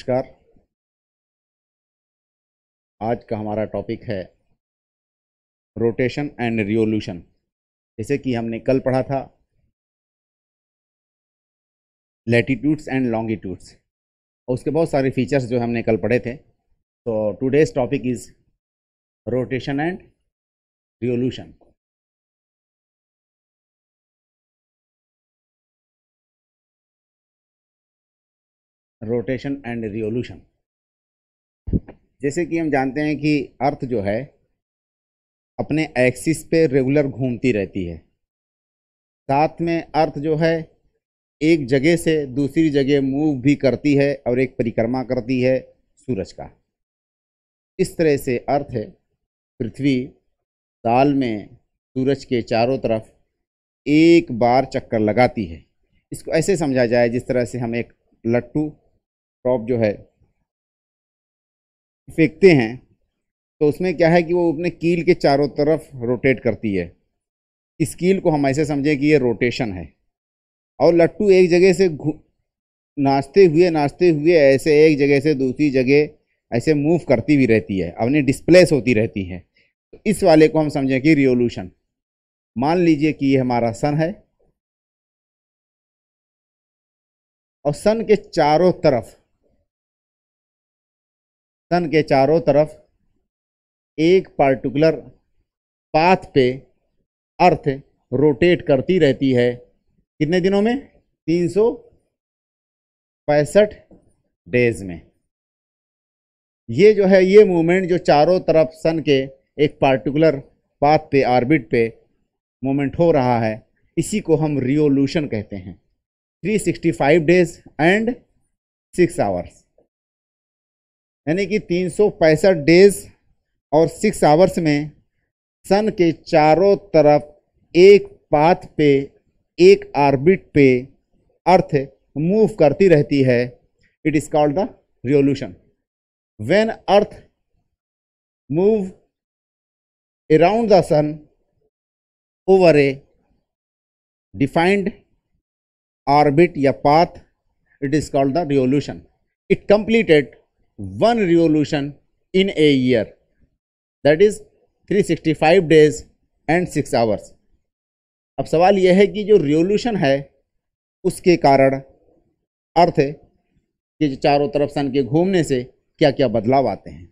नमस्कार आज का हमारा टॉपिक है रोटेशन एंड रिवोल्यूशन जैसे कि हमने कल पढ़ा था लेटीट्यूड्स एंड लॉन्गिट्यूड्स और उसके बहुत सारे फीचर्स जो हमने कल पढ़े थे तो today's topic is rotation and revolution rotation and revolution जैसे कि हम जानते हैं कि अर्थ जो है अपने एक्सिस पे रेगुलर घूमती रहती है साथ में अर्थ जो है एक जगह से दूसरी जगह मूव भी करती है और एक परिक्रमा करती है सूरज का इस तरह से अर्थ है पृथ्वी साल में सूरज के चारों तरफ एक बार चक्कर लगाती है इसको ऐसे समझा जाए जिस तरह से हम एक लट्टू क्रॉप जो है फेंकते हैं तो उसमें क्या है कि वो अपने कील के चारों तरफ रोटेट करती है इस कील को हम ऐसे समझें कि ये रोटेशन है और लट्टू एक जगह से नाचते हुए नाचते हुए ऐसे एक जगह से दूसरी जगह ऐसे मूव करती भी रहती है अपनी डिस्प्लेस होती रहती है तो इस वाले को हम समझें कि रिवोल्यूशन मान लीजिए कि ये हमारा सन है और सन के चारों तरफ सन के चारों तरफ एक पार्टिकुलर पाथ पे अर्थ रोटेट करती रहती है कितने दिनों में तीन सौ पैंसठ डेज में ये जो है ये मूवमेंट जो चारों तरफ सन के एक पार्टिकुलर पाथ पे ऑर्बिट पे मूवमेंट हो रहा है इसी को हम रिवोल्यूशन कहते हैं 365 डेज एंड सिक्स आवर्स यानी कि तीन डेज और सिक्स आवर्स में सन के चारों तरफ एक पाथ पे एक आर्बिट पे अर्थ मूव करती रहती है it is called the revolution when earth move around the sun over a defined orbit या path it is called the revolution it completed one revolution in a year that is 365 days and six hours अब सवाल यह है कि जो revolution है उसके कारण अर्थ कि जो चारों तरफ सन के घूमने से क्या क्या बदलाव आते हैं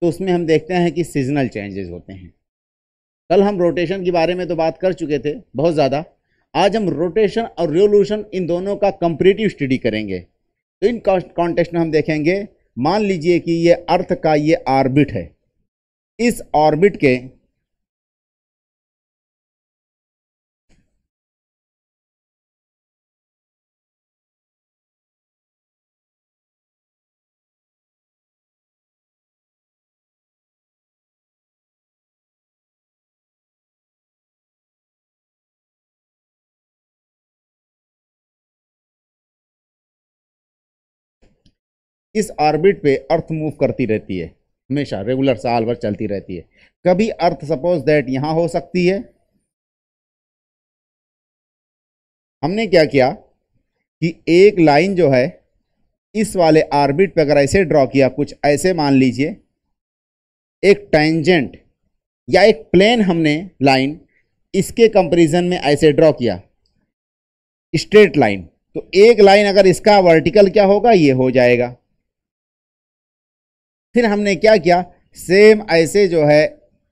तो उसमें हम देखते हैं कि सीजनल चेंजेस होते हैं कल हम रोटेशन के बारे में तो बात कर चुके थे बहुत ज़्यादा आज हम रोटेशन और रिवोल्यूशन इन दोनों का कंपरेटिव स्टडी करेंगे तो इन कॉन्टेक्स्ट में हम देखेंगे मान लीजिए कि ये अर्थ का ये ऑर्बिट है इस ऑर्बिट के इस ऑर्बिट पे अर्थ मूव करती रहती है हमेशा रेगुलर साल भर चलती रहती है कभी अर्थ सपोज दैट यहाँ हो सकती है हमने क्या किया कि एक लाइन जो है इस वाले ऑर्बिट पे अगर ऐसे ड्रॉ किया कुछ ऐसे मान लीजिए एक टेंजेंट या एक प्लेन हमने लाइन इसके कंपैरिजन में ऐसे ड्रॉ किया स्ट्रेट लाइन तो एक लाइन अगर इसका वर्टिकल क्या होगा ये हो जाएगा फिर हमने क्या किया सेम ऐसे जो है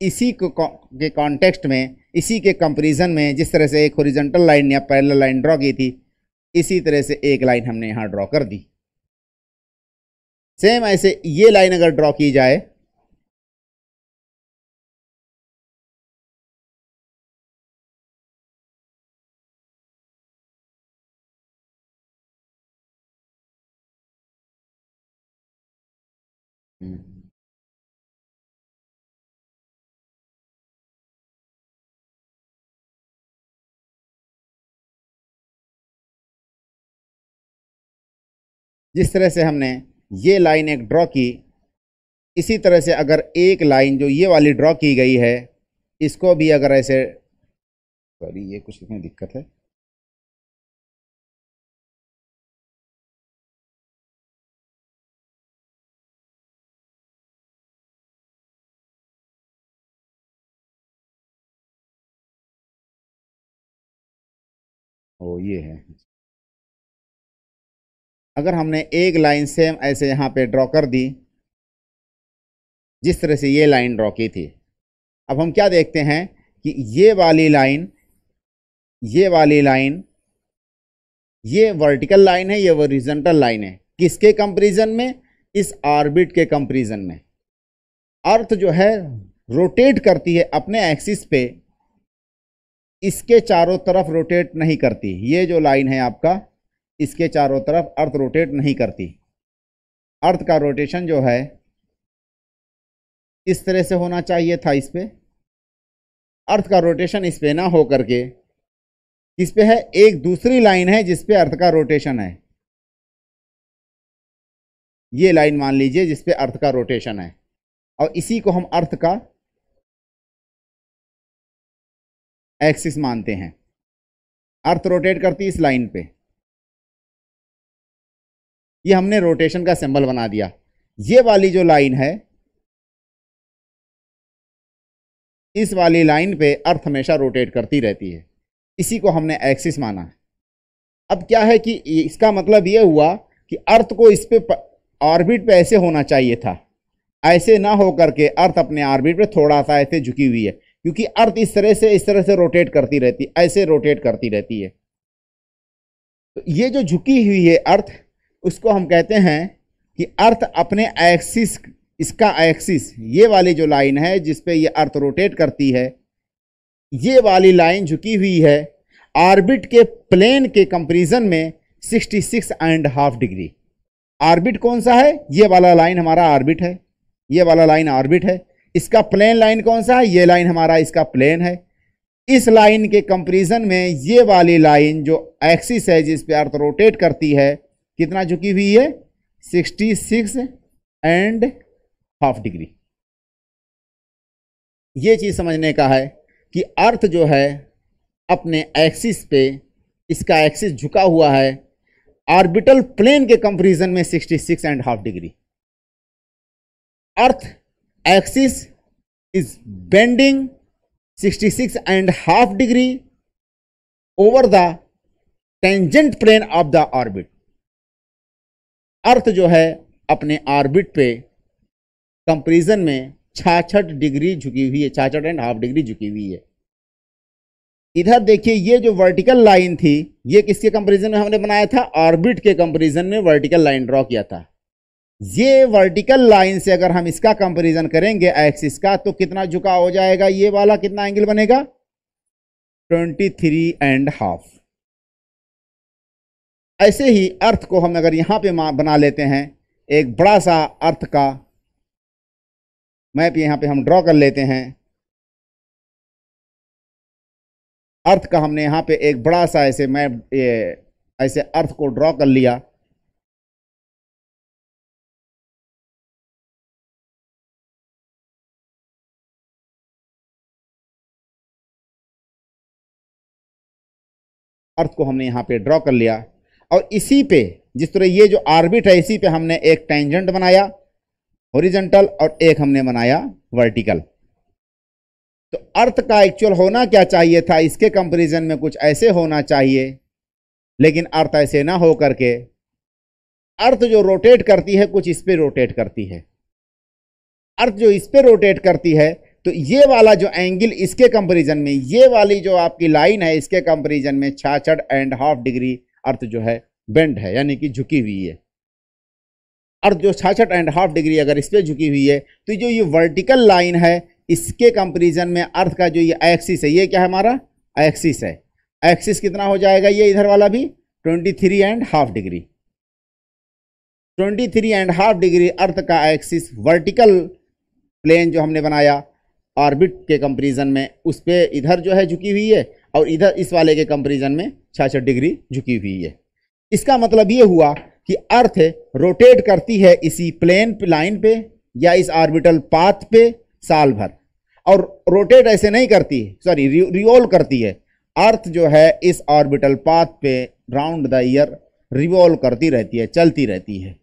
इसी को के कॉन्टेक्स्ट में इसी के कंपेरिजन में जिस तरह से एक ओरिजेंटल लाइन या पैरल लाइन ड्रॉ की थी इसी तरह से एक लाइन हमने यहाँ ड्रॉ कर दी सेम ऐसे ये लाइन अगर ड्रॉ की जाए जिस तरह से हमने ये लाइन एक ड्रॉ की इसी तरह से अगर एक लाइन जो ये वाली ड्रॉ की गई है इसको भी अगर ऐसे सॉरी ये कुछ इसमें दिक्कत है ओ ये है अगर हमने एक लाइन सेम ऐसे यहाँ पे ड्रॉ कर दी जिस तरह से ये लाइन ड्रॉ की थी अब हम क्या देखते हैं कि ये वाली लाइन ये वाली लाइन ये वर्टिकल लाइन है ये रिजेंटल लाइन है किसके कंपेरिजन में इस ऑर्बिट के कंपेरिजन में अर्थ जो है रोटेट करती है अपने एक्सिस पे इसके चारों तरफ रोटेट नहीं करती ये जो लाइन है आपका इसके चारों तरफ अर्थ रोटेट नहीं करती अर्थ का रोटेशन जो है इस तरह से होना चाहिए था इस पर अर्थ का रोटेशन इस पर ना हो करके इस पे है एक दूसरी लाइन है जिस पे अर्थ का रोटेशन है ये लाइन मान लीजिए जिस पे अर्थ का रोटेशन है और इसी को हम अर्थ का एक्सिस मानते हैं अर्थ रोटेट करती इस लाइन पे ये हमने रोटेशन का सिंबल बना दिया ये वाली जो लाइन है इस वाली लाइन पे अर्थ हमेशा रोटेट करती रहती है इसी को हमने एक्सिस माना है अब क्या है कि इसका मतलब ये हुआ कि अर्थ को इस पे ऑर्बिट पे ऐसे होना चाहिए था ऐसे ना हो करके अर्थ अपने ऑर्बिट पे थोड़ा सा ऐसे झुकी हुई है क्योंकि अर्थ इस तरह से इस तरह से रोटेट करती रहती ऐसे रोटेट करती रहती है तो ये जो झुकी हुई है अर्थ उसको हम कहते हैं कि अर्थ अपने एक्सिस इसका एक्सिस ये वाली जो लाइन है जिस पे ये अर्थ रोटेट करती है ये वाली लाइन झुकी हुई है ऑर्बिट के प्लेन के कंपेरिजन में 66 एंड हाफ डिग्री ऑर्बिट कौन सा है ये वाला लाइन हमारा ऑर्बिट है ये वाला लाइन ऑर्बिट है इसका प्लेन लाइन कौन सा है ये लाइन हमारा इसका प्लेन है इस लाइन के कंपेरिजन में ये वाली लाइन जो एक्सिस है जिस पे अर्थ रोटेट करती है कितना झुकी हुई है 66 एंड हाफ डिग्री ये चीज़ समझने का है कि अर्थ जो है अपने एक्सिस पे इसका एक्सिस झुका हुआ है ऑर्बिटल प्लेन के कंपैरिजन में 66 and half degree earth axis is bending 66 and half degree over the tangent plane of the orbit earth जो है अपने ऑर्बिट पे कंपेरिजन में छाछठ डिग्री झुकी हुई है छाछठ एंड हाफ डिग्री झुकी हुई है इधर देखिए ये जो वर्टिकल लाइन थी ये किसके कंपेरिजन में हमने बनाया था ऑर्बिट के कंपेरिजन में वर्टिकल लाइन ड्रॉ किया था ये वर्टिकल लाइन से अगर हम इसका कंपेरिजन करेंगे एक्सिस का तो कितना झुका हो जाएगा ये वाला कितना एंगल बनेगा ट्वेंटी थ्री एंड हाफ ऐसे ही अर्थ को हम अगर यहाँ पे बना लेते हैं एक बड़ा सा अर्थ का मैप यहाँ पे हम ड्रॉ कर लेते हैं अर्थ का हमने यहाँ पे एक बड़ा सा ऐसे मैप ये ऐसे अर्थ को ड्रॉ कर लिया अर्थ को हमने यहाँ पे ड्रॉ कर लिया और इसी पे जिस तरह ये जो आर्बिट है इसी पे हमने एक टेंजेंट बनाया ओरिजेंटल और एक हमने बनाया वर्टिकल तो अर्थ का एक्चुअल होना क्या चाहिए था इसके कंपैरिजन में कुछ ऐसे होना चाहिए लेकिन अर्थ ऐसे ना हो करके अर्थ जो रोटेट करती है कुछ इस पर रोटेट करती है अर्थ जो इस पर रोटेट करती है तो ये वाला जो एंगल इसके कंपैरिजन में ये वाली जो आपकी लाइन है इसके कंपैरिजन में छाछठ एंड हाफ डिग्री अर्थ जो है बेंड है यानी कि झुकी हुई है अर्थ जो छाछठ एंड हाफ डिग्री अगर इस पर झुकी हुई है तो जो ये वर्टिकल लाइन है इसके कंपेरिजन में अर्थ का जो ये एक्सिस है ये क्या है हमारा एक्सिस है एक्सिस कितना हो जाएगा ये इधर वाला भी twenty three and half degree twenty three and half degree earth का एक्सिस वर्टिकल प्लेन जो हमने बनाया ऑर्बिट के कंपेरिजन में उस पर इधर जो है झुकी हुई है और इधर इस वाले के कंपेरिजन में छियासठ डिग्री झुकी हुई है इसका मतलब ये हुआ कि अर्थ रोटेट करती है इसी प्लेन लाइन पे या इस ऑर्बिटल पाथ पे साल भर और रोटेट ऐसे नहीं करती सॉरी रिवॉल्व करती है अर्थ जो है इस ऑर्बिटल पाथ पे राउंड द ईयर रिवॉल्व करती रहती है चलती रहती है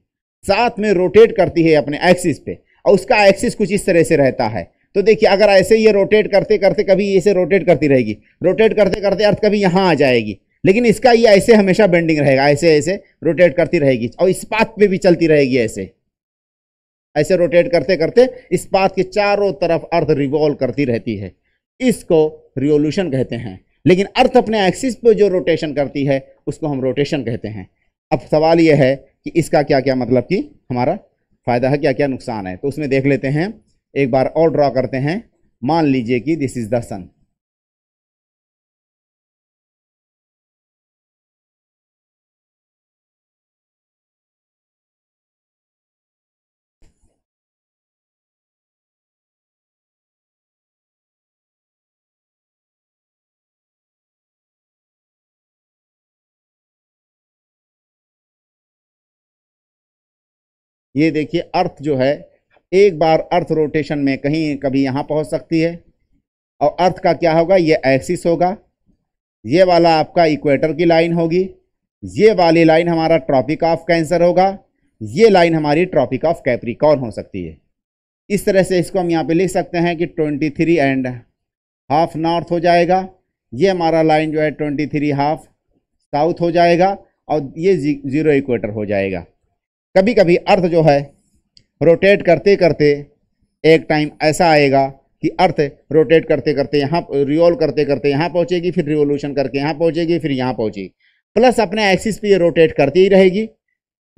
साथ में रोटेट करती है अपने एक्सिस पे और उसका एक्सिस कुछ इस तरह से रहता है तो देखिए अगर ऐसे ये रोटेट करते करते कभी ऐसे रोटेट करती रहेगी रोटेट करते करते अर्थ कभी यहाँ आ जाएगी लेकिन इसका ये ऐसे हमेशा बेंडिंग रहेगा ऐसे ऐसे रोटेट करती रहेगी और इस पाथ पे भी चलती रहेगी ऐसे ऐसे रोटेट करते करते इस पाथ के चारों तरफ अर्थ रिवॉल्व करती रहती है इसको रिवोल्यूशन कहते हैं लेकिन अर्थ अपने एक्सिस पे जो रोटेशन करती है उसको हम रोटेशन कहते हैं अब सवाल यह है कि इसका क्या क्या मतलब कि हमारा फ़ायदा है क्या क्या नुकसान है तो उसमें देख लेते हैं एक बार और ड्रॉ करते हैं मान लीजिए कि दिस इज द सन ये देखिए अर्थ जो है एक बार अर्थ रोटेशन में कहीं कभी यहाँ पहुँच सकती है और अर्थ का क्या होगा ये एक्सिस होगा ये वाला आपका इक्वेटर की लाइन होगी ये वाली लाइन हमारा ट्रॉपिक ऑफ कैंसर होगा ये लाइन हमारी ट्रॉपिक ऑफ कैप्रिकॉन हो सकती है इस तरह से इसको हम यहाँ पे लिख सकते हैं कि twenty three and half north हो जाएगा ये हमारा लाइन जो है ट्वेंटी थ्री हाफ साउथ हो जाएगा और ये जीरो इक्वेटर हो जाएगा कभी कभी अर्थ जो है रोटेट करते करते एक टाइम ऐसा आएगा कि अर्थ रोटेट करते करते यहाँ रिवॉल्व करते करते यहाँ पहुँचेगी फिर रिवोल्यूशन करके यहाँ पहुँचेगी फिर यहाँ पहुँचेगी प्लस अपने एक्सिस पे ये रोटेट करती ही रहेगी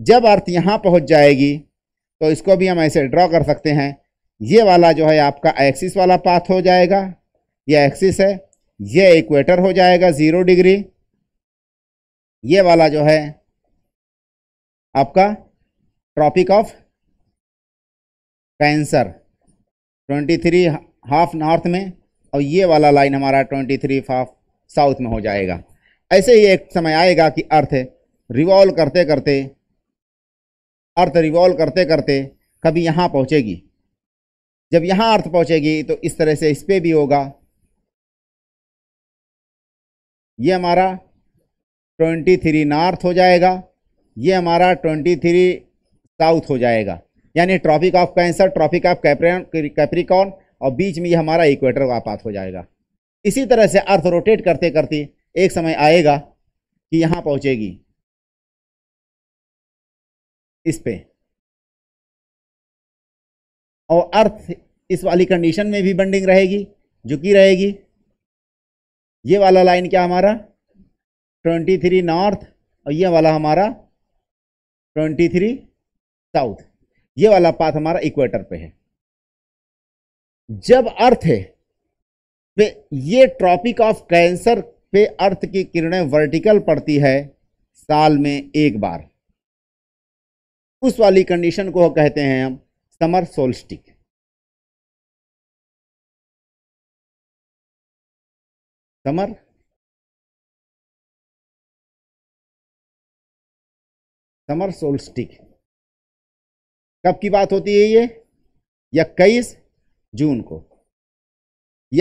जब अर्थ यहाँ पहुँच जाएगी तो इसको भी हम ऐसे ड्रॉ कर सकते हैं ये वाला जो है आपका एक्सिस वाला पाथ हो जाएगा ये एक्सिस है ये इक्वेटर हो जाएगा ज़ीरो डिग्री ये वाला जो है आपका tropic of cancer twenty three half north में और ये वाला लाइन हमारा ट्वेंटी थ्री हाफ साउथ में हो जाएगा ऐसे ही एक समय आएगा कि अर्थ रिवॉल्व करते करते अर्थ रिवॉल्व करते करते कभी यहाँ पहुँचेगी जब यहाँ अर्थ पहुँचेगी तो इस तरह से इस पर भी होगा ये हमारा ट्वेंटी थ्री नॉर्थ हो जाएगा ये हमारा ट्वेंटी थ्री साउथ हो जाएगा यानी tropic of cancer tropic of capricorn और बीच में ये हमारा इक्वेटर आपात हो जाएगा इसी तरह से अर्थ रोटेट करते करते एक समय आएगा कि यहाँ पहुँचेगी इस पे और अर्थ इस वाली कंडीशन में भी बंडिंग रहेगी झुकी रहेगी ये वाला लाइन क्या हमारा ट्वेंटी थ्री नॉर्थ और ये वाला हमारा ट्वेंटी थ्री साउथ ये वाला पाथ हमारा इक्वेटर पे है जब अर्थ है पे ये ट्रॉपिक ऑफ कैंसर पे अर्थ की किरणें वर्टिकल पड़ती है साल में एक बार उस वाली कंडीशन को कहते हैं हम summer solstice summer summer solstice कब की बात होती है ये इक्कीस जून को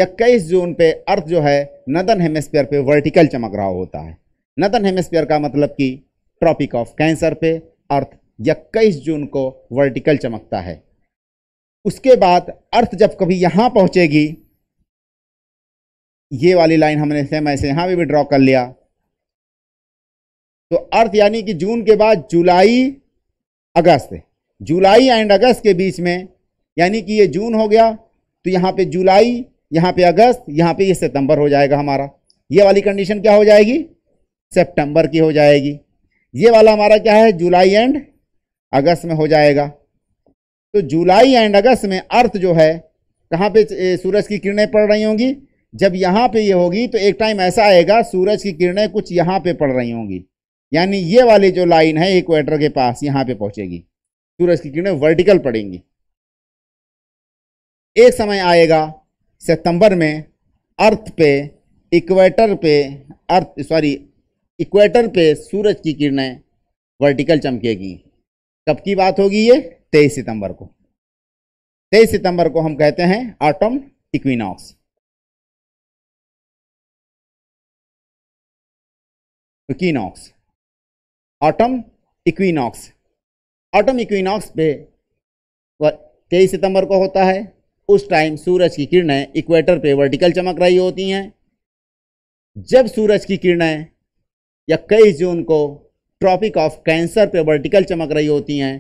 इक्कीस जून पे अर्थ जो है नदन हेमेस्फेयर पे वर्टिकल चमक रहा होता है नदन हेमेस्फेयर का मतलब कि ट्रॉपिक ऑफ कैंसर पे अर्थ इक्कीस जून को वर्टिकल चमकता है उसके बाद अर्थ जब कभी यहाँ पहुँचेगी ये वाली लाइन हमने सेम ऐसे यहाँ भी, भी ड्रॉ कर लिया तो अर्थ यानी कि जून के बाद जुलाई अगस्त जुलाई एंड अगस्त के बीच में यानी कि ये जून हो गया तो यहाँ पे जुलाई यहाँ पे अगस्त यहाँ पे ये सितंबर हो जाएगा हमारा ये वाली कंडीशन क्या हो जाएगी सितंबर की हो जाएगी ये वाला हमारा क्या है जुलाई एंड अगस्त में हो जाएगा तो जुलाई एंड अगस्त में अर्थ जो है कहाँ पे सूरज की किरणें पड़ रही होंगी जब यहाँ पे ये होगी तो एक टाइम ऐसा आएगा सूरज की किरणें कुछ यहाँ पे पड़ रही होंगी यानी ये वाली जो लाइन है इक्वेटर के पास यहाँ पे पहुँचेगी सूरज की किरणें वर्टिकल पड़ेंगी एक समय आएगा सितंबर में अर्थ पे इक्वेटर पे अर्थ सॉरी इक्वेटर पे सूरज की किरणें वर्टिकल चमकेगी कब की बात होगी ये तेईस सितंबर को तेईस सितंबर को हम कहते हैं autumn equinox equinox autumn equinox autumn equinox पे तेईस सितंबर को होता है उस टाइम सूरज की किरणें इक्वेटर पे वर्टिकल चमक रही होती हैं जब सूरज की किरणें या कई जून को ट्रॉपिक ऑफ कैंसर पे वर्टिकल चमक रही होती हैं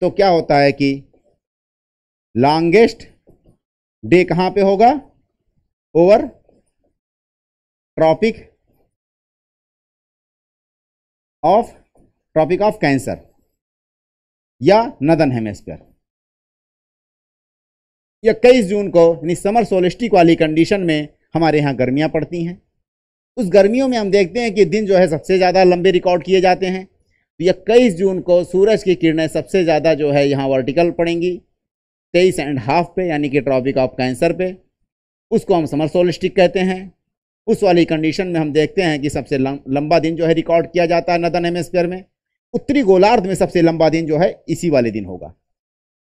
तो क्या होता है कि लॉन्गेस्ट डे कहाँ पे होगा over tropic of tropic of cancer या नदन हेमेस्फेयर या इक्कीस जून को यानी समर सोलिस्टिक वाली कंडीशन में हमारे यहाँ गर्मियाँ पड़ती हैं उस गर्मियों में हम देखते हैं कि दिन जो है सबसे ज़्यादा लंबे रिकॉर्ड किए जाते हैं तो इक्कीस जून को सूरज की किरणें सबसे ज़्यादा जो है यहाँ वर्टिकल पड़ेंगी तेईस एंड हाफ पे यानी कि ट्रॉपिक ऑफ कैंसर पे उसको हम समर सोलिस्टिक कहते हैं उस वाली कंडीशन में हम देखते हैं कि सबसे लंबा दिन जो है रिकॉर्ड किया जाता है नदन हेमस्फेयर में उत्तरी गोलार्ध में सबसे लंबा दिन जो है इसी वाले दिन होगा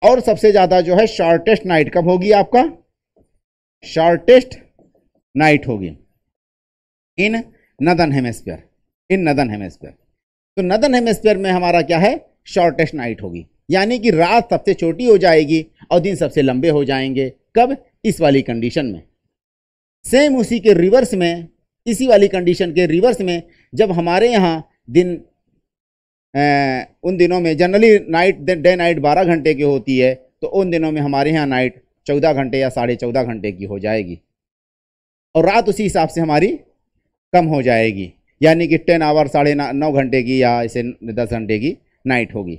और सबसे ज़्यादा जो है शॉर्टेस्ट नाइट कब होगी आपका शॉर्टेस्ट नाइट होगी इन नदन हेमेस्फीयर इन नदन हेमेस्फीयर तो नदन हेमेस्फीयर में हमारा क्या है शॉर्टेस्ट नाइट होगी यानी कि रात सबसे छोटी हो जाएगी और दिन सबसे लंबे हो जाएंगे कब इस वाली कंडीशन में सेम उसी के रिवर्स में इसी वाली कंडीशन के रिवर्स में जब हमारे यहाँ दिन उन दिनों में जनरली नाइट डे नाइट बारह घंटे की होती है तो उन दिनों में हमारे यहाँ नाइट चौदह घंटे या साढ़े चौदह घंटे की हो जाएगी और रात उसी हिसाब से हमारी कम हो जाएगी यानी कि टेन आवर साढ़े नौ घंटे की या इसे दस घंटे की नाइट होगी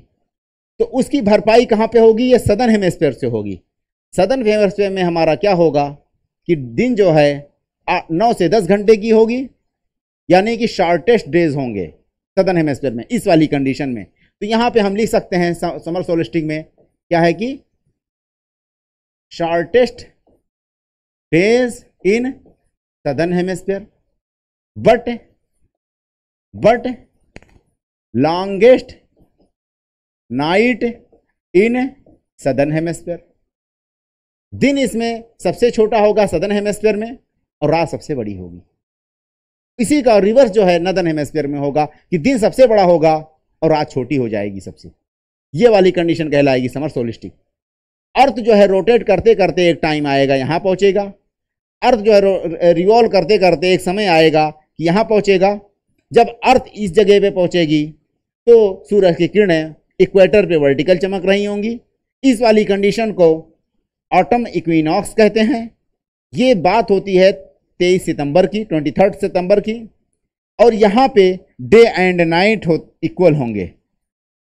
तो उसकी भरपाई कहाँ पे होगी ये सदन हेमस्फेयर से होगी सदन हेमस्फेयर में हमारा क्या होगा कि दिन जो है नौ से दस घंटे की होगी यानी कि शॉर्टेस्ट डेज होंगे सदन हेमेस्फेयर में इस वाली कंडीशन में तो यहां पे हम लिख सकते हैं समर सोलिस्टिक में क्या है कि shortest days in southern hemisphere but but longest night in southern hemisphere दिन इसमें सबसे छोटा होगा सदन हेमेस्फेयर में और रात सबसे बड़ी होगी इसी का रिवर्स जो है नदन हेमस्फेयर में होगा कि दिन सबसे बड़ा होगा और रात छोटी हो जाएगी सबसे ये वाली कंडीशन कहलाएगी समर सोलिस्टिक अर्थ जो है रोटेट करते करते एक टाइम आएगा यहाँ पहुँचेगा अर्थ जो है रिवॉल्व करते करते एक समय आएगा कि यहाँ पहुँचेगा जब अर्थ इस जगह पे पहुँचेगी तो सूरज की किरणें इक्वेटर पे वर्टिकल चमक रही होंगी इस वाली कंडीशन को ऑटम इक्विनॉक्स कहते हैं ये बात होती है तेईस सितंबर की ट्वेंटी थर्ड सितंबर की और यहाँ पे डे एंड नाइट हो इक्वल होंगे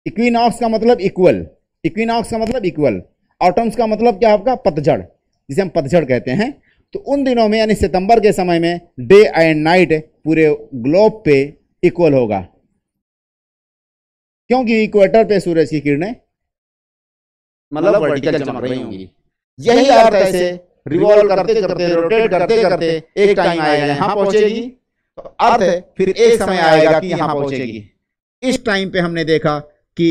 इक्विनॉक्स का मतलब इक्वल इक्विनॉक्स का मतलब इक्वल ऑटम्स का मतलब क्या आपका पतझड़ जिसे हम पतझड़ कहते हैं तो उन दिनों में यानी सितंबर के समय में डे एंड नाइट पूरे ग्लोब पे इक्वल होगा क्योंकि इक्वेटर पे सूरज की किरणें मतलब वर्टिकल मतलब चमक रही होंगी यही अर्थ ऐसे रिवॉल्व करते करते रोटेट करते करते एक टाइम आएगा यहां पहुंचेगी तो अर्थ फिर एक समय आएगा कि यहां पहुंचेगी इस टाइम पे हमने देखा कि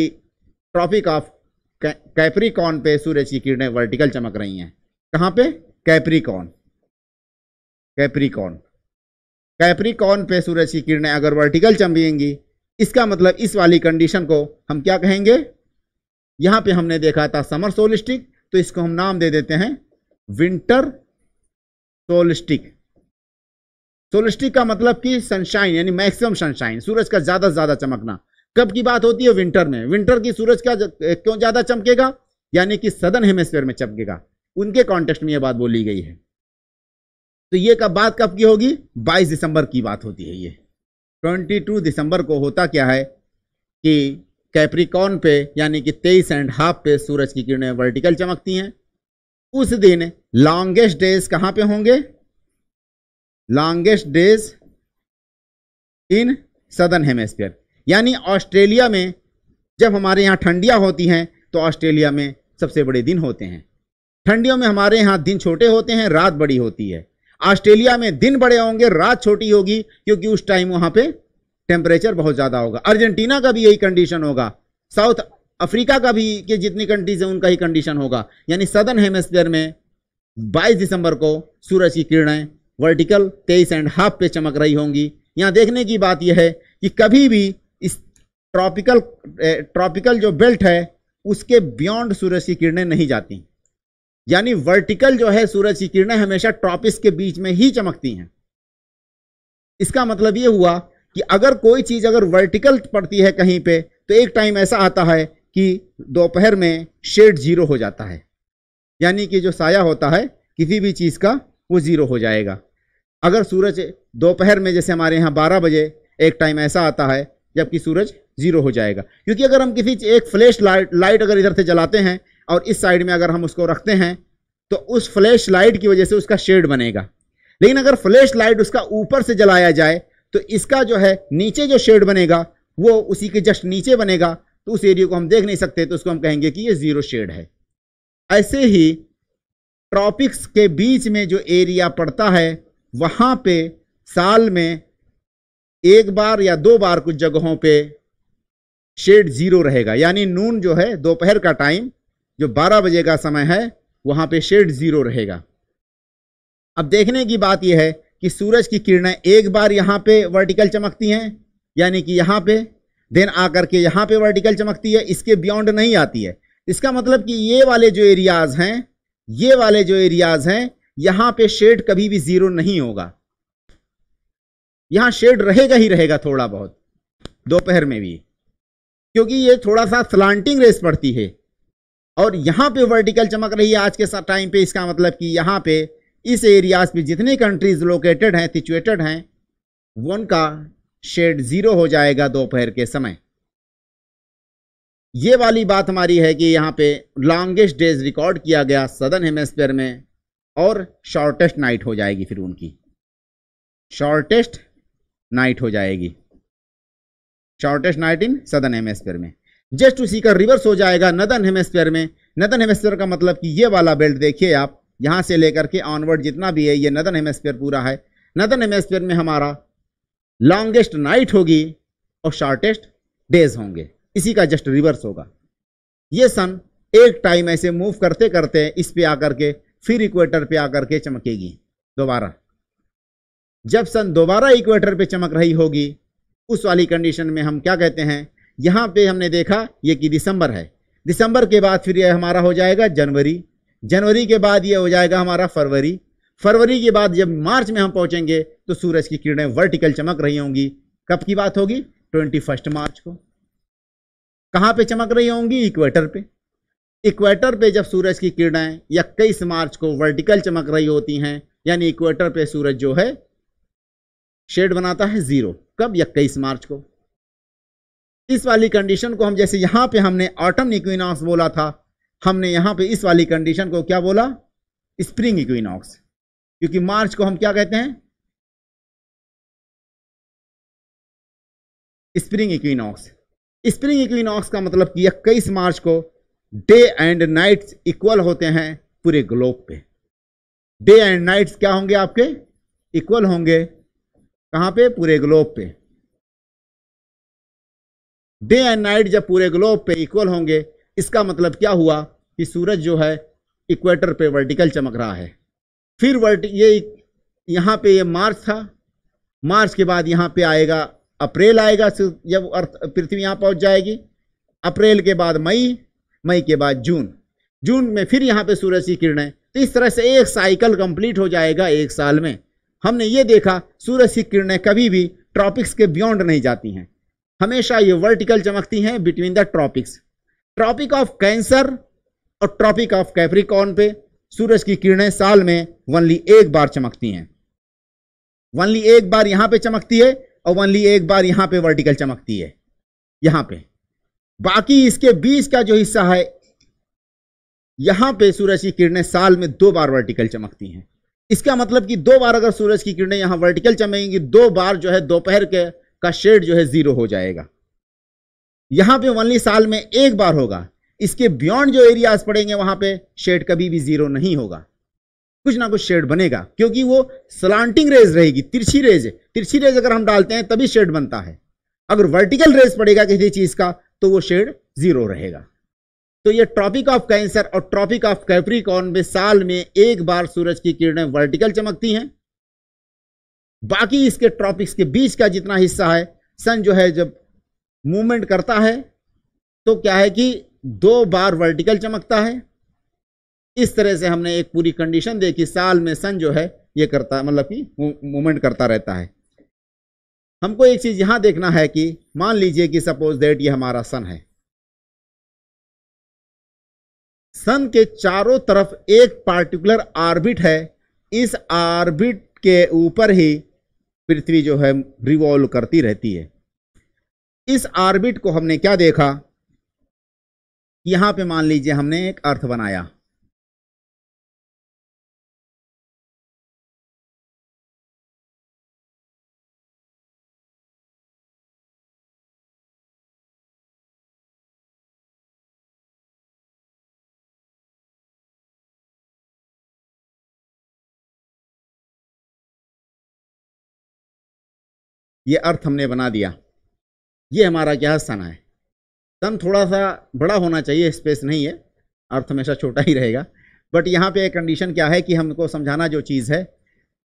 ट्रॉपिक ऑफ कैप्रिकॉन पे सूरज की किरणें वर्टिकल चमक रही हैं कहां पे कैप्रिकॉन कैप्रिकॉन कैप्रिकॉन पे सूरज की किरणें अगर वर्टिकल चमकेंगी इसका मतलब इस वाली कंडीशन को हम क्या कहेंगे यहां पे हमने देखा था समर सोलिस्टिक तो इसको हम नाम दे देते हैं विंटर सोलिस्टिक सोलिस्टिक का मतलब कि सनशाइन यानी मैक्सिमम सनशाइन सूरज का ज्यादा ज्यादा चमकना कब की बात होती है विंटर में विंटर की सूरज का क्यों ज्यादा चमकेगा यानी कि सदन हेमस्फेयर में चमकेगा उनके कॉन्टेक्स्ट में यह बात बोली गई है तो यह कब बात कब की होगी 22 दिसंबर की बात होती है ये 22 दिसंबर को होता क्या है कि कैप्रिकॉन पे यानी कि तेईस एंड हाफ पे सूरज की किरणें वर्टिकल चमकती हैं उस दिन लॉन्गेस्ट डेज कहां पे होंगे longest days in southern hemisphere यानी ऑस्ट्रेलिया में जब हमारे यहां ठंडियां होती हैं तो ऑस्ट्रेलिया में सबसे बड़े दिन होते हैं ठंडियों में हमारे यहां दिन छोटे होते हैं रात बड़ी होती है ऑस्ट्रेलिया में दिन बड़े होंगे रात छोटी होगी क्योंकि उस टाइम वहां पे टेम्परेचर बहुत ज़्यादा होगा अर्जेंटीना का भी यही कंडीशन होगा साउथ अफ्रीका का भी के जितनी कंट्रीज है उनका ही कंडीशन होगा यानी सदर्न हेमस्फेयर में 22 दिसंबर को सूरज की किरणें वर्टिकल तेईस एंड हाफ पे चमक रही होंगी यहाँ देखने की बात यह है कि कभी भी इस ट्रॉपिकल ट्रॉपिकल जो बेल्ट है उसके बियॉन्ड सूरज की किरणें नहीं जाती यानी वर्टिकल जो है सूरज की किरणें हमेशा ट्रॉपिक्स के बीच में ही चमकती हैं इसका मतलब ये हुआ कि अगर कोई चीज़ अगर वर्टिकल पड़ती है कहीं पे तो एक टाइम ऐसा आता है कि दोपहर में शेड ज़ीरो हो जाता है यानी कि जो साया होता है किसी भी चीज़ का वो ज़ीरो हो जाएगा अगर सूरज दोपहर में जैसे हमारे यहाँ बारह बजे एक टाइम ऐसा आता है जबकि सूरज ज़ीरो हो जाएगा क्योंकि अगर हम किसी एक फ्लैश लाइट लाइट अगर इधर से जलाते हैं और इस साइड में अगर हम उसको रखते हैं तो उस फ्लैश लाइट की वजह से उसका शेड बनेगा लेकिन अगर फ्लैश लाइट उसका ऊपर से जलाया जाए तो इसका जो है नीचे जो शेड बनेगा वो उसी के जस्ट नीचे बनेगा तो उस एरिया को हम देख नहीं सकते तो उसको हम कहेंगे कि ये ज़ीरो शेड है ऐसे ही ट्रॉपिक्स के बीच में जो एरिया पड़ता है वहाँ पे साल में एक बार या दो बार कुछ जगहों पे शेड ज़ीरो रहेगा यानी नून जो है दोपहर का टाइम जो 12 बजे का समय है वहाँ पे शेड ज़ीरो रहेगा अब देखने की बात यह है कि सूरज की किरणें एक बार यहाँ पे वर्टिकल चमकती हैं यानी कि यहाँ पे देन आकर के यहाँ पे वर्टिकल चमकती है इसके बियॉन्ड नहीं आती है इसका मतलब कि ये वाले जो एरियाज हैं ये वाले जो एरियाज हैं यहाँ पे शेड कभी भी जीरो नहीं होगा यहाँ शेड रहेगा ही रहेगा थोड़ा बहुत दोपहर में भी क्योंकि ये थोड़ा सा स्लांटिंग रेस पड़ती है और यहाँ पे वर्टिकल चमक रही है आज के टाइम पे इसका मतलब कि यहाँ पे इस एरियाज पे जितने कंट्रीज लोकेटेड हैं सिचुएटेड हैं उनका शेड जीरो हो जाएगा दोपहर के समय ये वाली बात हमारी है कि यहाँ पे लॉन्गेस्ट डेज रिकॉर्ड किया गया सदन हेमेस्फेयर में और शॉर्टेस्ट नाइट हो जाएगी फिर उनकी शॉर्टेस्ट नाइट हो जाएगी shortest night in southern hemisphere में जस्ट उसी का रिवर्स हो जाएगा नदन हेमेस्फेयर में नदन हेमेस्फेयर का मतलब कि ये वाला बेल्ट देखिए आप यहाँ से लेकर के ऑनवर्ड जितना भी है ये नदन हेमेस्फेयर पूरा है नदन हेमेस्फेयर में हमारा लॉन्गेस्ट नाइट होगी और शॉर्टेस्ट डेज होंगे इसी का जस्ट रिवर्स होगा ये सन एक टाइम ऐसे मूव करते करते इस पे आकर के फिर इक्वेटर पे आकर के चमकेगी दोबारा जब सन दोबारा इक्वेटर पे चमक रही होगी उस वाली कंडीशन में हम क्या कहते हैं यहाँ पे हमने देखा ये कि दिसंबर है दिसंबर के बाद फिर यह हमारा हो जाएगा जनवरी जनवरी के बाद यह हो जाएगा हमारा फरवरी फरवरी के बाद जब मार्च में हम पहुँचेंगे तो सूरज की किरणें वर्टिकल चमक रही होंगी कब की बात होगी ट्वेंटी फर्स्ट मार्च को कहाँ पे चमक रही होंगी इक्वेटर पे इक्वेटर पे जब सूरज की किरणें इक्कीस मार्च को वर्टिकल चमक रही होती हैं यानी इक्वेटर पे सूरज जो है शेड बनाता है ज़ीरो कब इक्कीस मार्च को इस वाली कंडीशन को हम जैसे यहां पे हमने ऑटम इक्विनॉक्स बोला था हमने यहां पे इस वाली कंडीशन को क्या बोला स्प्रिंग इक्विनॉक्स क्योंकि मार्च को हम क्या कहते हैं स्प्रिंग इक्विनॉक्स स्प्रिंग इक्विनॉक्स का मतलब कि इक्कीस मार्च को डे एंड नाइट्स इक्वल होते हैं पूरे ग्लोब पे डे एंड नाइट्स क्या होंगे आपके इक्वल होंगे कहां पे पूरे ग्लोब पे डे एंड नाइट जब पूरे ग्लोब पे इक्वल होंगे इसका मतलब क्या हुआ कि सूरज जो है इक्वेटर पे वर्टिकल चमक रहा है फिर वर्ट ये यहां पे ये मार्च था मार्च के बाद यहां पे आएगा अप्रैल आएगा जब अर्थ पृथ्वी यहाँ पहुँच जाएगी अप्रैल के बाद मई मई के बाद जून जून में फिर यहाँ पे सूरज की किरणें तो इस तरह से एक साइकिल कंप्लीट हो जाएगा एक साल में हमने ये देखा सूरज की किरणें कभी भी ट्रॉपिक्स के बियॉन्ड नहीं जाती हैं हमेशा ये वर्टिकल चमकती हैं between the tropics tropic of cancer और ट्रॉपिक ऑफ कैफ्रिकॉन पे सूरज की किरणें साल में वनली एक बार चमकती हैं वनली एक बार यहाँ पे चमकती है और ओनली एक बार यहां पे वर्टिकल चमकती है यहां पे बाकी इसके बीच का जो हिस्सा है यहां पे सूरज की किरणें साल में दो बार वर्टिकल चमकती हैं इसका मतलब कि दो बार अगर सूरज की किरणें यहां वर्टिकल चमकेंगी दो बार जो है दोपहर के का शेड जो है ज़ीरो हो जाएगा यहां पे ओनली साल में एक बार होगा इसके बियॉन्ड जो एरियाज पड़ेंगे वहां पे शेड कभी भी ज़ीरो नहीं होगा कुछ ना कुछ शेड बनेगा क्योंकि वो स्लांटिंग रेज रहेगी तिरछी रेज तिरछी रेज अगर हम डालते हैं तभी शेड बनता है अगर वर्टिकल रेज पड़ेगा किसी चीज का तो वो शेड जीरो रहेगा तो ये ट्रॉपिक ऑफ कैंसर और ट्रॉपिक ऑफ कैप्रिकॉन में साल में एक बार सूरज की किरणें वर्टिकल चमकती हैं बाकी इसके ट्रॉपिक्स के बीच का जितना हिस्सा है सन जो है जब मूवमेंट करता है तो क्या है कि दो बार वर्टिकल चमकता है इस तरह से हमने एक पूरी कंडीशन देखी साल में सन जो है ये करता मतलब कि मूवमेंट करता रहता है हमको एक चीज़ यहां देखना है कि मान लीजिए कि सपोज दैट ये हमारा सन है सन के चारों तरफ एक पार्टिकुलर आर्बिट है इस आर्बिट के ऊपर ही पृथ्वी जो है रिवॉल्व करती रहती है इस आर्बिट को हमने क्या देखा यहां पे मान लीजिए हमने एक अर्थ बनाया ये अर्थ हमने बना दिया ये हमारा क्या स्थान है सन थोड़ा सा बड़ा होना चाहिए स्पेस नहीं है अर्थ हमेशा छोटा ही रहेगा बट यहाँ पे कंडीशन क्या है कि हमको समझाना जो चीज़ है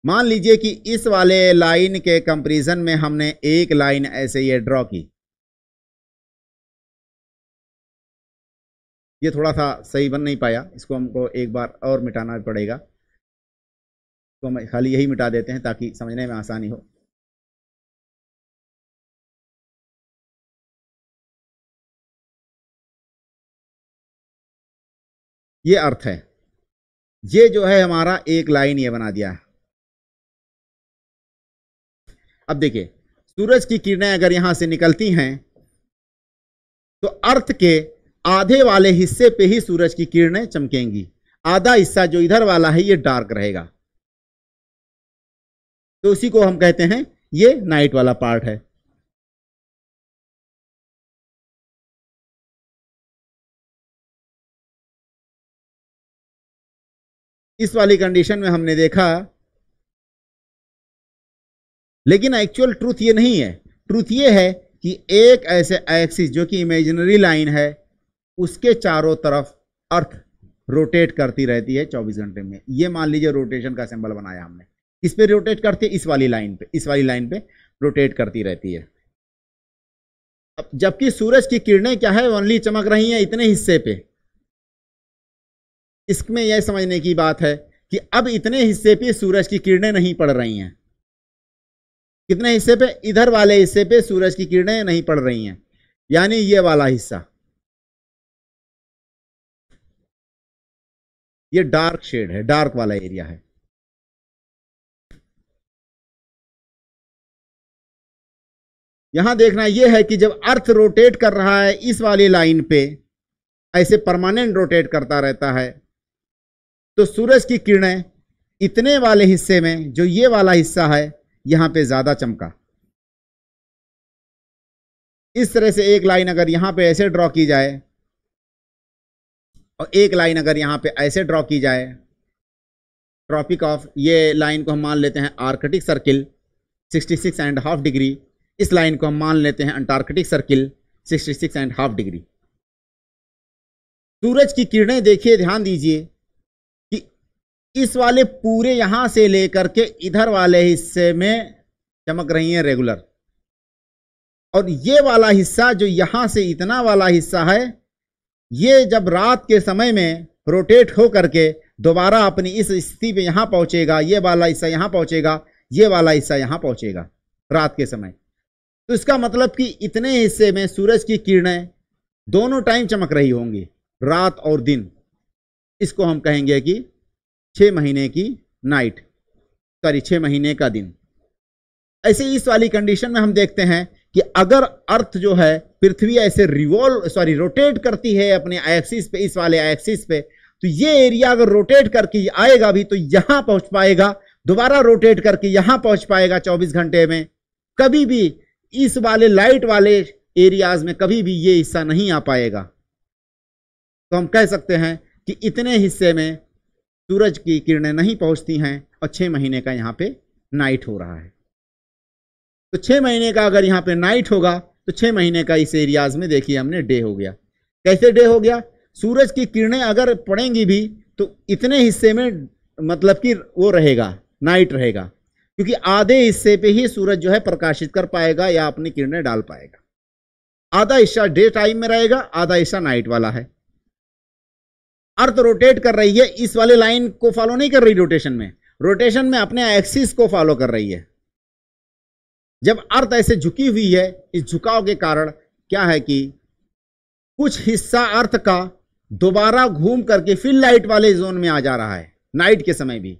मान लीजिए कि इस वाले लाइन के कंपेरिजन में हमने एक लाइन ऐसे ये ड्रॉ की ये थोड़ा सा सही बन नहीं पाया इसको हमको एक बार और मिटाना पड़ेगा तो हम खाली यही मिटा देते हैं ताकि समझने में आसानी हो ये अर्थ है ये जो है हमारा एक लाइन ये बना दिया अब देखिए सूरज की किरणें अगर यहां से निकलती हैं तो अर्थ के आधे वाले हिस्से पे ही सूरज की किरणें चमकेंगी आधा हिस्सा जो इधर वाला है ये डार्क रहेगा तो उसी को हम कहते हैं ये नाइट वाला पार्ट है इस वाली कंडीशन में हमने देखा लेकिन एक्चुअल ट्रूथ ये नहीं है ट्रूथ ये है कि एक ऐसे एक्सिस जो कि इमेजिनरी लाइन है उसके चारों तरफ अर्थ रोटेट करती रहती है 24 घंटे में ये मान लीजिए रोटेशन का सिंबल बनाया हमने इस पे रोटेट करती है इस वाली लाइन पे इस वाली लाइन पे रोटेट करती रहती है जबकि सूरज की किरणें क्या है ओनली चमक रही हैं इतने हिस्से पे इसमें यह समझने की बात है कि अब इतने हिस्से पे सूरज की किरणें नहीं पड़ रही हैं कितने हिस्से पे इधर वाले हिस्से पे सूरज की किरणें नहीं पड़ रही हैं यानी ये वाला हिस्सा ये डार्क शेड है डार्क वाला एरिया है यहां देखना यह है कि जब अर्थ रोटेट कर रहा है इस वाली लाइन पे ऐसे परमानेंट रोटेट करता रहता है तो सूरज की किरणें इतने वाले हिस्से में जो ये वाला हिस्सा है यहां पे ज़्यादा चमका इस तरह से एक लाइन अगर यहां पे ऐसे ड्रॉ की जाए और एक लाइन अगर यहां पे ऐसे ड्रॉ की जाए ट्रॉपिक ऑफ ये लाइन को हम मान लेते हैं Arctic circle 66 and half degree इस लाइन को हम मान लेते हैं Antarctic circle 66 and half degree सूरज की किरणें देखिए ध्यान दीजिए इस वाले पूरे यहां से लेकर के इधर वाले हिस्से में चमक रही है रेगुलर और ये वाला हिस्सा जो यहां से इतना वाला हिस्सा है ये जब रात के समय में रोटेट हो करके दोबारा अपनी इस स्थिति पे यहां पहुंचेगा ये वाला हिस्सा यहां पहुंचेगा ये वाला हिस्सा यहां पहुंचेगा रात के समय तो इसका मतलब कि इतने हिस्से में सूरज की किरणें दोनों टाइम चमक रही होंगी रात और दिन इसको हम कहेंगे कि छः महीने की नाइट सॉरी छः महीने का दिन ऐसे इस वाली कंडीशन में हम देखते हैं कि अगर अर्थ जो है पृथ्वी ऐसे रिवॉल्व सॉरी रोटेट करती है अपने एक्सिस पे इस वाले एक्सिस पे तो ये एरिया अगर रोटेट करके आएगा भी तो यहां पहुंच पाएगा दोबारा रोटेट करके यहां पहुंच पाएगा 24 घंटे में कभी भी इस वाले लाइट वाले एरियाज में कभी भी ये हिस्सा नहीं आ पाएगा तो हम कह सकते हैं कि इतने हिस्से में सूरज की किरणें नहीं पहुंचती हैं और छः महीने का यहाँ पे नाइट हो रहा है तो छः महीने का अगर यहाँ पे नाइट होगा तो छः महीने का इस एरियाज में देखिए हमने डे हो गया कैसे डे हो गया सूरज की किरणें अगर पड़ेंगी भी तो इतने हिस्से में मतलब कि वो रहेगा नाइट रहेगा क्योंकि आधे हिस्से पे ही सूरज जो है प्रकाशित कर पाएगा या अपनी किरणें डाल पाएगा आधा हिस्सा डे टाइम में रहेगा आधा हिस्सा नाइट वाला है अर्थ रोटेट कर रही है इस वाले लाइन को फॉलो नहीं कर रही रोटेशन में रोटेशन में अपने एक्सिस को फॉलो कर रही है जब अर्थ ऐसे झुकी हुई है इस झुकाव के कारण क्या है कि कुछ हिस्सा अर्थ का दोबारा घूम करके फिर लाइट वाले जोन में आ जा रहा है नाइट के समय भी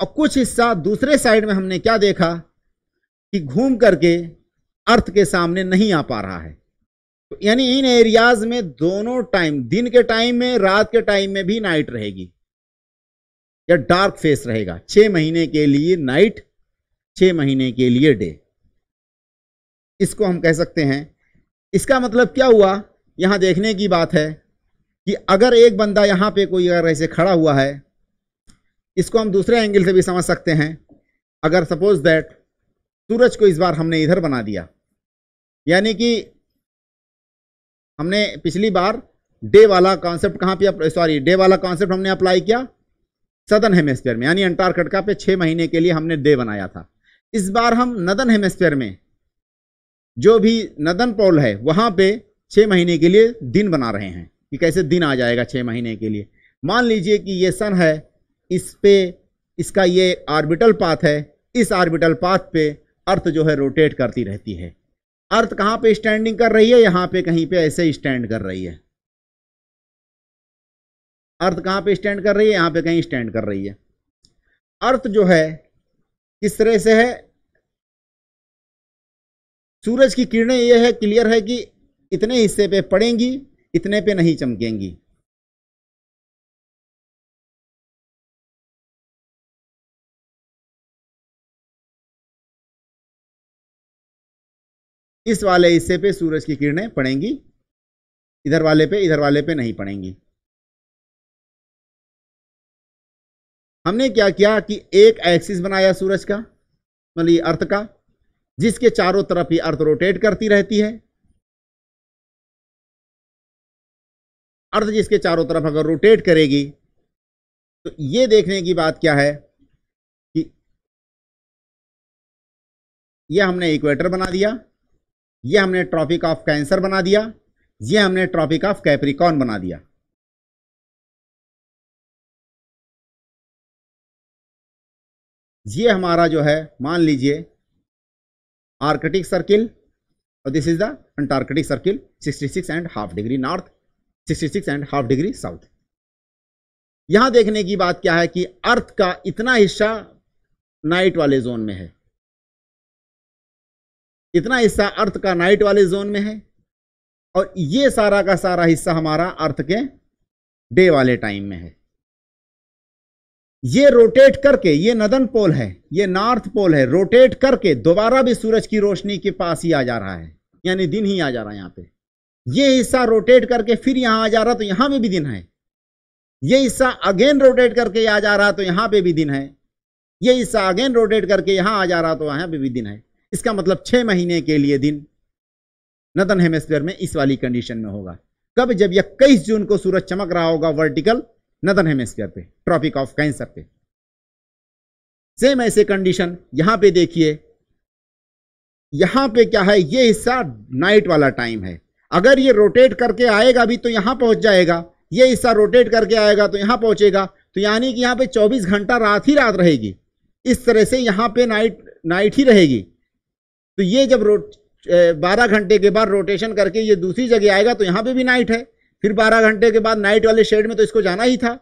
और कुछ हिस्सा दूसरे साइड में हमने क्या देखा कि घूम करके अर्थ के सामने नहीं आ पा रहा है यानी इन एरियाज में दोनों टाइम दिन के टाइम में रात के टाइम में भी नाइट रहेगी या डार्क फेस रहेगा छह महीने के लिए नाइट छह महीने के लिए डे इसको हम कह सकते हैं इसका मतलब क्या हुआ यहां देखने की बात है कि अगर एक बंदा यहां पे कोई अगर ऐसे खड़ा हुआ है इसको हम दूसरे एंगल से भी समझ सकते हैं अगर सपोज दैट सूरज को इस बार हमने इधर बना दिया यानी कि हमने पिछली बार डे वाला कॉन्सेप्ट कहाँ पे सॉरी डे वाला कॉन्सेप्ट हमने अप्लाई किया सदन हेमेस्फेयर में यानी अंटार्कटिका पे छः महीने के लिए हमने डे बनाया था इस बार हम नदन हेमेस्फेयर में जो भी नदन पोल है वहाँ पे छः महीने के लिए दिन बना रहे हैं कि कैसे दिन आ जाएगा छः महीने के लिए मान लीजिए कि ये सन है इस पे इसका ये आर्बिटल पाथ है इस आर्बिटल पाथ पे अर्थ जो है रोटेट करती रहती है अर्थ कहां पे स्टैंडिंग कर रही है यहां पे कहीं पे ऐसे स्टैंड कर रही है अर्थ कहाँ पे स्टैंड कर रही है यहां पे कहीं स्टैंड कर रही है अर्थ जो है किस तरह से है सूरज की किरणें यह है क्लियर है कि इतने हिस्से पे पड़ेंगी इतने पे नहीं चमकेंगी इस वाले हिस्से पे सूरज की किरणें पड़ेंगी इधर वाले पे इधर वाले पे नहीं पड़ेंगी हमने क्या किया कि एक एक्सिस बनाया सूरज का मतलब अर्थ का जिसके चारों तरफ ही अर्थ रोटेट करती रहती है अर्थ जिसके चारों तरफ अगर रोटेट करेगी तो ये देखने की बात क्या है कि यह हमने इक्वेटर बना दिया ये हमने ट्रॉपिक ऑफ कैंसर बना दिया ये हमने ट्रॉपिक ऑफ कैप्रिकॉन बना दिया ये हमारा जो है मान लीजिए आर्कटिक सर्किल और this is the Antarctic circle 66 and half degree north 66 and half degree south यहां देखने की बात क्या है कि अर्थ का इतना हिस्सा नाइट वाले जोन में है इतना हिस्सा अर्थ का नाइट वाले जोन में है और ये सारा का सारा हिस्सा हमारा अर्थ के डे वाले टाइम में है ये रोटेट करके ये नदन पोल है ये नॉर्थ पोल है रोटेट करके दोबारा भी सूरज की रोशनी के पास ही आ जा रहा है यानी दिन ही आ जा रहा है यहाँ पे ये हिस्सा रोटेट करके फिर यहाँ आ जा रहा तो यहाँ में भी दिन है ये हिस्सा अगेन रोटेट करके आ जा रहा तो यहां पे भी दिन है ये हिस्सा अगेन रोटेट करके यहाँ आ जा रहा तो यहाँ पे भी दिन है इसका मतलब छः महीने के लिए दिन नदन हेमस्फेयर में इस वाली कंडीशन में होगा कब जब इक्कीस जून को सूरज चमक रहा होगा वर्टिकल नदन हेमस्फेयर पे ट्रॉपिक ऑफ कैंसर पे सेम ऐसे कंडीशन यहां पे देखिए यहां पे क्या है ये हिस्सा नाइट वाला टाइम है अगर ये रोटेट करके आएगा भी तो यहां पहुंच जाएगा ये हिस्सा रोटेट करके आएगा तो यहां पहुंचेगा तो यानी कि यहां पे 24 घंटा रात ही रात रहेगी इस तरह से यहां पे नाइट नाइट ही रहेगी तो ये जब रोट बारह घंटे के बाद रोटेशन करके ये दूसरी जगह आएगा तो यहाँ पे भी नाइट है फिर बारह घंटे के बाद नाइट वाले शेड में तो इसको जाना ही था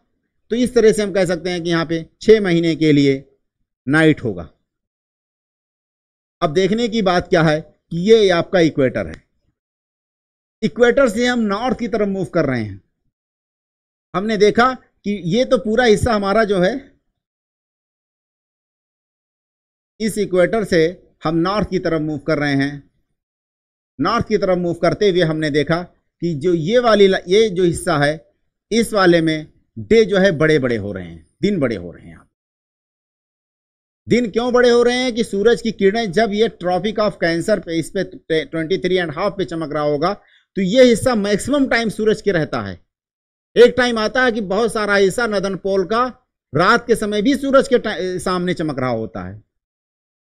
तो इस तरह से हम कह सकते हैं कि यहाँ पे छः महीने के लिए नाइट होगा अब देखने की बात क्या है कि ये आपका इक्वेटर है इक्वेटर से हम नॉर्थ की तरफ मूव कर रहे हैं हमने देखा कि ये तो पूरा हिस्सा हमारा जो है इस इक्वेटर से हम नॉर्थ की तरफ मूव कर रहे हैं नॉर्थ की तरफ मूव करते हुए हमने देखा कि जो ये वाली ये जो हिस्सा है इस वाले में डे जो है बड़े बड़े हो रहे हैं दिन बड़े हो रहे हैं आप दिन क्यों बड़े हो रहे हैं कि सूरज की किरणें जब ये ट्रॉपिक ऑफ कैंसर पे इस पे ट्वेंटी थ्री एंड हाफ पे चमक रहा होगा तो ये हिस्सा मैक्सिमम टाइम सूरज के रहता है एक टाइम आता है कि बहुत सारा हिस्सा नदन पोल का रात के समय भी सूरज के सामने चमक रहा होता है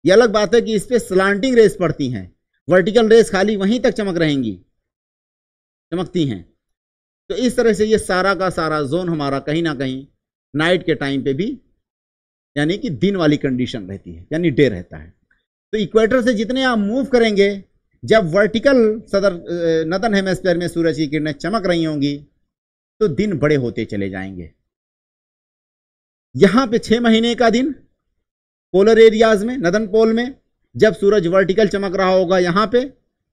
ये अलग बात है कि इस पर स्लांटिंग रेस पड़ती हैं वर्टिकल रेस खाली वहीं तक चमक रहेंगी चमकती हैं तो इस तरह से ये सारा का सारा जोन हमारा कहीं ना कहीं नाइट के टाइम पे भी यानी कि दिन वाली कंडीशन रहती है यानी डे रहता है तो इक्वेटर से जितने आप मूव करेंगे जब वर्टिकल सदर नदन हेमस्फेयर में सूरज की किरणें चमक रही होंगी तो दिन बड़े होते चले जाएंगे यहां पे छह महीने का दिन पोलर एरियाज में नदन पोल में जब सूरज वर्टिकल चमक रहा होगा यहाँ पे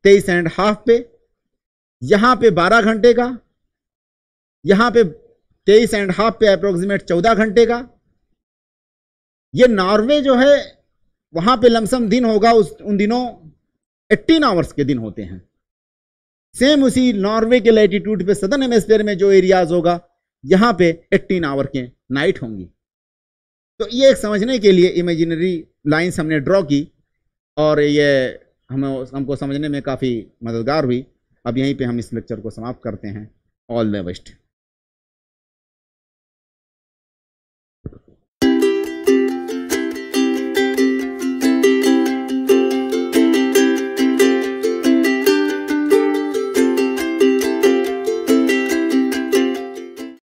तेईस एंड हाफ पे यहाँ पे बारह घंटे का यहाँ पे तेईस एंड हाफ पे अप्रोक्सीमेट चौदह घंटे का ये नॉर्वे जो है वहाँ पे लमसम दिन होगा उस उन दिनों एट्टीन आवर्स के दिन होते हैं सेम उसी नॉर्वे के लेटीट्यूड पे सदन हेमेस्फेयर में जो एरियाज होगा यहाँ पे एट्टीन आवर के नाइट होंगी तो ये एक समझने के लिए इमेजिनरी लाइन्स हमने ड्रॉ की और ये हमें हमको समझने में काफ़ी मददगार हुई अब यहीं पे हम इस लेक्चर को समाप्त करते हैं ऑल द बेस्ट